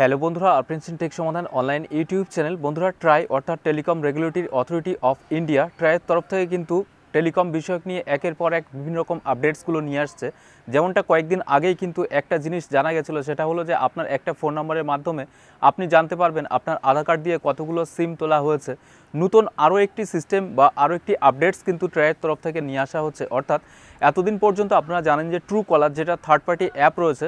hello বন্ধুরা প্রিন্সিন tech সমাধান অনলাইন ইউটিউব চ্যানেল বন্ধুরা ট্রাই অর্থাৎ telecom regulatory authority of India ট্রাইয়ের তরফ থেকে কিন্তু টেলিকম বিষয়ক নিয়ে একের পর এক বিভিন্ন রকম আপডেটসগুলো নিয়ে আসছে যেমনটা কয়েকদিন আগেই কিন্তু একটা জিনিস জানা গেছিলো সেটা হলো যে আপনার একটা ফোন নম্বরের মাধ্যমে আপনি জানতে পারবেন আপনার আধার কার্ড দিয়ে কতগুলো সিম তোলা হয়েছে নতুন আরও একটি সিস্টেম বা আরও একটি আপডেটস কিন্তু ট্রায়ের তরফ থেকে নিয়ে আসা হচ্ছে অর্থাৎ এতদিন পর্যন্ত আপনারা জানেন যে ট্রু কলার যেটা থার্ড পার্টি অ্যাপ রয়েছে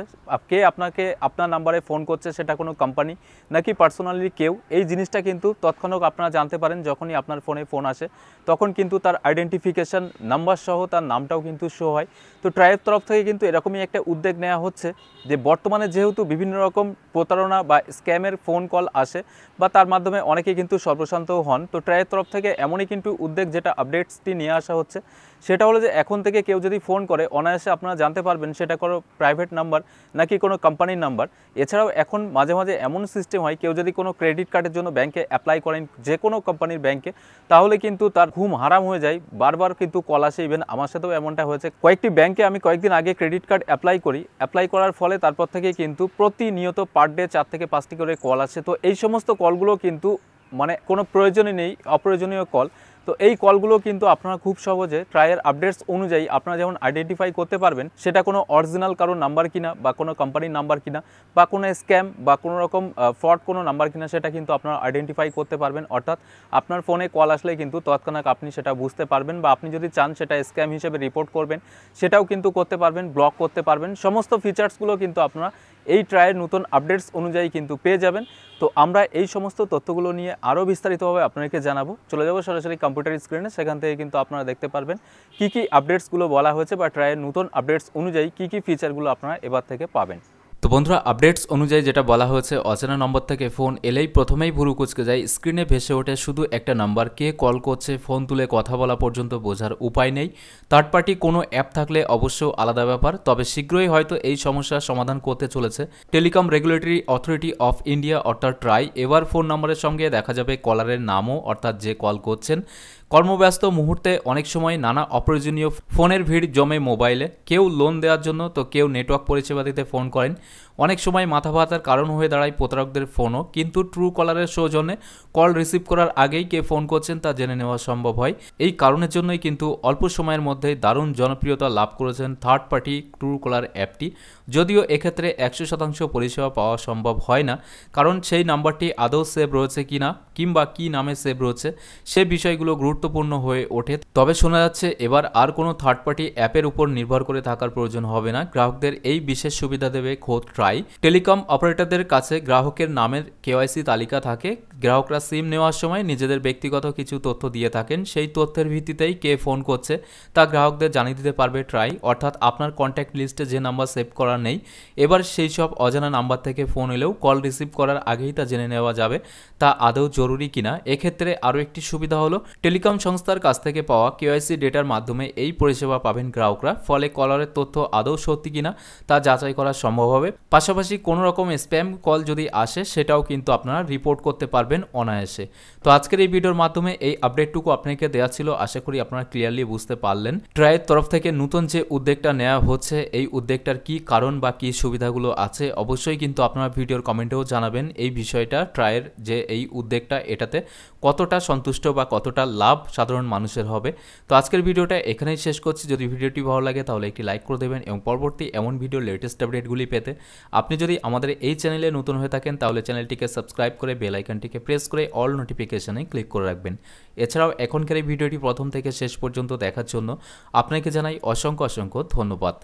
কে আপনাকে আপনার নাম্বারে ফোন করছে সেটা কোনো কোম্পানি নাকি পার্সোনালি কেউ এই জিনিসটা কিন্তু তৎক্ষণাৎ আপনারা জানতে পারেন যখনই আপনার ফোনে ফোন আসে তখন কিন্তু তার আইডেন্টিফিকেশান নাম্বার সহ তার নামটাও কিন্তু শো হয় তো ট্রায়ের তরফ থেকে কিন্তু এরকমই একটা উদ্যোগ নেওয়া হচ্ছে যে বর্তমানে যেহেতু বিভিন্ন রকম প্রতারণা বা স্ক্যামের ফোন কল আসে বা তার মাধ্যমে অনেকে কিন্তু সর্বশান্তও হন তো তো ট্রায়ের তরফ থেকে এমনই কিন্তু উদ্যোগ যেটা আপডেটসটি নিয়ে আসা হচ্ছে সেটা হলো যে এখন থেকে কেউ যদি ফোন করে অনায়াসে আপনারা জানতে পারবেন সেটা কোনো প্রাইভেট নাম্বার নাকি কোনো কোম্পানির নাম্বার এছাড়াও এখন মাঝে মাঝে এমন সিস্টেম হয় কেউ যদি কোনো ক্রেডিট কার্ডের জন্য ব্যাংকে অ্যাপ্লাই করেন যে কোনো কোম্পানির ব্যাংকে তাহলে কিন্তু তার ঘুম হারাম হয়ে যায় বারবার কিন্তু কল আসে ইভেন আমার সাথেও এমনটা হয়েছে কয়েকটি ব্যাংকে আমি কয়েকদিন আগে ক্রেডিট কার্ড অ্যাপ্লাই করি অ্যাপ্লাই করার ফলে তারপর থেকে কিন্তু প্রতিনিয়ত পার ডে চার থেকে পাঁচটি করে কল আসে তো এই সমস্ত কলগুলো কিন্তু মানে কোনো প্রয়োজনই নেই অপ্রয়োজনীয় কল তো এই কলগুলো কিন্তু আপনারা খুব সহজে ট্রায়ের আপডেটস অনুযায়ী আপনারা যেমন আইডেন্টিফাই করতে পারবেন সেটা কোনো অরিজিনাল কারোর নাম্বার কিনা বা কোনো কোম্পানির নাম্বার কিনা বা কোনো স্ক্যাম বা কোনো রকম ফ্রড কোনো নাম্বার কিনা সেটা কিন্তু আপনারা আইডেন্টিফাই করতে পারবেন অর্থাৎ আপনার ফোনে কল আসলে কিন্তু তৎক্ষণাৎ আপনি সেটা বুঝতে পারবেন বা আপনি যদি চান সেটা স্ক্যাম হিসেবে রিপোর্ট করবেন সেটাও কিন্তু করতে পারবেন ব্লক করতে পারবেন সমস্ত ফিচার্সগুলো কিন্তু আপনারা এই ট্রায়ের নতুন আপডেটস অনুযায়ী কিন্তু পেয়ে যাবেন তো আমরা এই সমস্ত তথ্যগুলো নিয়ে আরও বিস্তারিতভাবে আপনাদেরকে জানাবো চলে যাবো সরাসরি কোম্পানি কম্পিউটার স্ক্রিনে সেখান থেকে কিন্তু আপনারা দেখতে পারবেন কী কী আপডেটসগুলো বলা হয়েছে বা ট্রায়ের নতুন আপডেটস অনুযায়ী কী কী ফিচারগুলো আপনারা এবার থেকে পাবেন তো বন্ধুরা আপডেটস অনুযায়ী যেটা বলা হয়েছে অচেনা নম্বর থেকে ফোন এলেই প্রথমেই ভুরু কুচকে যায় স্ক্রিনে ভেসে ওঠে শুধু একটা নাম্বার কে কল করছে ফোন তুলে কথা বলা পর্যন্ত বোঝার উপায় নেই থার্ড পার্টি কোনো অ্যাপ থাকলে অবশ্য আলাদা ব্যাপার তবে শীঘ্রই হয়তো এই সমস্যার সমাধান করতে চলেছে telecom regulatory authority of India অর্থাৎ ট্রাই এবার ফোন নম্বরের সঙ্গে দেখা যাবে কলারের নামও অর্থাৎ যে কল করছেন কর্মব্যস্ত মুহূর্তে অনেক সময় নানা অপ্রয়োজনীয় ফোনের ভিড় জমে মোবাইলে কেউ লোন দেওয়ার জন্য তো কেউ নেটওয়ার্ক পরিষেবা দিতে ফোন করেন অনেক সময় মাথা ভাতার কারণ হয়ে দাঁড়ায় প্রতারকদের ফোনও কিন্তু ট্রু কলারের সৌজন্যে কল রিসিভ করার আগেই কে ফোন করছেন তা জেনে নেওয়া সম্ভব হয় এই কারণের জন্যই কিন্তু অল্প সময়ের মধ্যেই দারুণ জনপ্রিয়তা লাভ করেছেন থার্ড পার্টি ট্রু কলার অ্যাপটি যদিও এক্ষেত্রে একশো শতাংশ পরিষেবা পাওয়া সম্ভব হয় না কারণ সেই নাম্বারটি আদৌ সেভ রয়েছে কি না কিংবা কি নামে সেভ রয়েছে সে বিষয়গুলো গুরুত্বপূর্ণ হয়ে ওঠে তবে শোনা যাচ্ছে এবার আর কোনো থার্ড পার্টি অ্যাপের উপর নির্ভর করে থাকার প্রয়োজন হবে না গ্রাহকদের এই বিশেষ সুবিধা দেবে খোদ ট্রাই প্রায় টেলিকম অপারেটরদের কাছে গ্রাহকের নামের কেওয়াইসি তালিকা থাকে গ্রাহকরা সিম নেওয়ার সময় নিজেদের ব্যক্তিগত কিছু তথ্য দিয়ে থাকেন সেই তথ্যের ভিত্তিতেই কে ফোন করছে তা গ্রাহকদের জানিয়ে দিতে পারবে ট্রাই অর্থাৎ আপনার কন্ট্যাক্ট লিস্টে যে নাম্বার সেভ করা নেই এবার সেই সব অজানা নাম্বার থেকে ফোন এলেও কল রিসিভ করার আগেই তা জেনে নেওয়া যাবে তা আদৌ জরুরি কিনা এক্ষেত্রে আরও একটি সুবিধা হলো টেলিকম সংস্থার কাছ থেকে পাওয়া কেওয়াইসি ডেটার মাধ্যমে এই পরিষেবা পাবেন গ্রাহকরা ফলে কলারের তথ্য আদৌ সত্যি কিনা তা যাচাই করা সম্ভব হবে পাশাপাশি কোনো রকম স্প্যাম কল যদি আসে সেটাও কিন্তু আপনারা রিপোর্ট করতে পারবেন পারবেন অনায়াসে তো আজকের এই ভিডিওর মাধ্যমে এই আপডেটটুকু আপনাকে দেওয়া ছিল আশা করি আপনারা ক্লিয়ারলি বুঝতে পারলেন ট্রায়ের তরফ থেকে নতুন যে উদ্যোগটা নেওয়া হচ্ছে এই উদ্যোগটার কি কারণ বা কি সুবিধাগুলো আছে অবশ্যই কিন্তু আপনারা ভিডিওর কমেন্টেও জানাবেন এই বিষয়টা ট্রায়ের যে এই উদ্যোগটা এটাতে কতটা সন্তুষ্ট বা কতটা লাভ সাধারণ মানুষের হবে তো আজকের ভিডিওটা এখানেই শেষ করছি যদি ভিডিওটি ভালো লাগে তাহলে একটি লাইক করে দেবেন এবং পরবর্তী এমন ভিডিও লেটেস্ট আপডেটগুলি পেতে আপনি যদি আমাদের এই চ্যানেলে নতুন হয়ে থাকেন তাহলে চ্যানেলটিকে সাবস্ক্রাইব করে বেল আইকনটিকে বাটনটিকে প্রেস করে অল নোটিফিকেশানে ক্লিক করে রাখবেন এছাড়াও এখনকার এই ভিডিওটি প্রথম থেকে শেষ পর্যন্ত দেখার জন্য আপনাকে জানাই অসংখ্য অসংখ্য ধন্যবাদ